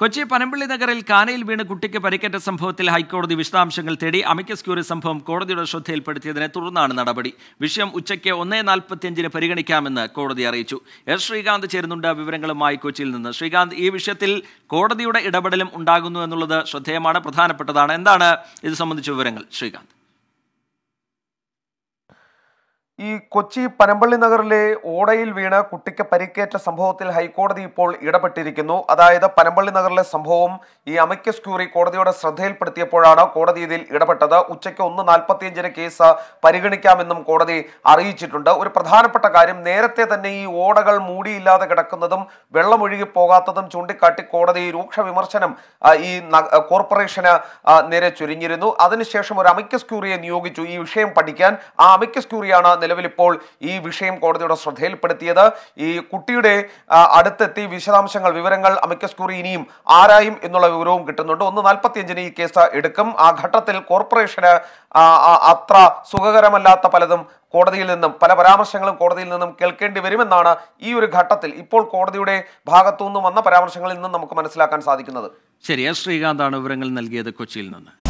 കൊച്ചി പനമ്പിള്ളി നഗറിൽ കാനയിൽ വീണ് കുട്ടിക്ക് പരിക്കേറ്റ സംഭവത്തിൽ ഹൈക്കോടതി വിശദാംശങ്ങൾ തേടി അമിക്കസ് ക്യൂറി സംഭവം കോടതിയുടെ ശ്രദ്ധയിൽപ്പെടുത്തിയതിനെ തുടർന്നാണ് നടപടി വിഷയം ഉച്ചയ്ക്ക് ഒന്നേ നാൽപ്പത്തിയഞ്ചിന് പരിഗണിക്കാമെന്ന് കോടതി അറിയിച്ചു എസ് ശ്രീകാന്ത് ചേരുന്നുണ്ട് വിവരങ്ങളുമായി കൊച്ചിയിൽ നിന്ന് ശ്രീകാന്ത് ഈ വിഷയത്തിൽ കോടതിയുടെ ഇടപെടലും ഉണ്ടാകുന്നു എന്നുള്ളത് ശ്രദ്ധേയമാണ് പ്രധാനപ്പെട്ടതാണ് എന്താണ് ഇത് സംബന്ധിച്ച വിവരങ്ങൾ ശ്രീകാന്ത് ഈ കൊച്ചി പനമ്പള്ളി നഗറിലെ ഓടയിൽ വീണ് കുട്ടിക്ക് പരിക്കേറ്റ സംഭവത്തിൽ ഹൈക്കോടതി ഇപ്പോൾ ഇടപെട്ടിരിക്കുന്നു അതായത് പനമ്പള്ളി നഗറിലെ സംഭവം ഈ അമിക്കസ് ക്യൂറി കോടതിയുടെ ശ്രദ്ധയിൽപ്പെടുത്തിയപ്പോഴാണ് കോടതി ഇതിൽ ഇടപെട്ടത് ഉച്ചയ്ക്ക് ഒന്ന് നാൽപ്പത്തിയഞ്ചിന് കേസ് പരിഗണിക്കാമെന്നും കോടതി അറിയിച്ചിട്ടുണ്ട് ഒരു പ്രധാനപ്പെട്ട കാര്യം നേരത്തെ തന്നെ ഈ ഓടകൾ മൂടിയില്ലാതെ കിടക്കുന്നതും വെള്ളമൊഴുകി പോകാത്തതും ചൂണ്ടിക്കാട്ടി കോടതി രൂക്ഷ വിമർശനം ഈ കോർപ്പറേഷന് നേരെ ചുരിഞ്ഞിരുന്നു അതിനുശേഷം ഒരു അമിക്കസ് ക്യൂറിയെ നിയോഗിച്ചു ഈ വിഷയം പഠിക്കാൻ ആ അമിക്കസ് ക്യൂറിയാണ് നിലവിൽ ഇപ്പോൾ ഈ വിഷയം കോടതിയുടെ ശ്രദ്ധയിൽപ്പെടുത്തിയത് ഈ കുട്ടിയുടെ അടുത്തെത്തി വിശദാംശങ്ങൾ വിവരങ്ങൾ അമിക്കസ് കുറി ഇനിയും ആരായും എന്നുള്ള വിവരവും കിട്ടുന്നുണ്ട് ഒന്ന് നാൽപ്പത്തിയഞ്ചിന് ഈ കേസ് എടുക്കും ആ ഘട്ടത്തിൽ കോർപ്പറേഷന് അത്ര സുഖകരമല്ലാത്ത പലതും കോടതിയിൽ നിന്നും പല പരാമർശങ്ങളും കോടതിയിൽ നിന്നും കേൾക്കേണ്ടി വരുമെന്നാണ് ഈ ഒരു ഘട്ടത്തിൽ ഇപ്പോൾ കോടതിയുടെ ഭാഗത്തു നിന്നും വന്ന പരാമർശങ്ങളിൽ നിന്നും നമുക്ക് മനസ്സിലാക്കാൻ സാധിക്കുന്നത് ശരി ശ്രീകാന്താണ് വിവരങ്ങൾ നൽകിയത് കൊച്ചിയിൽ നിന്ന്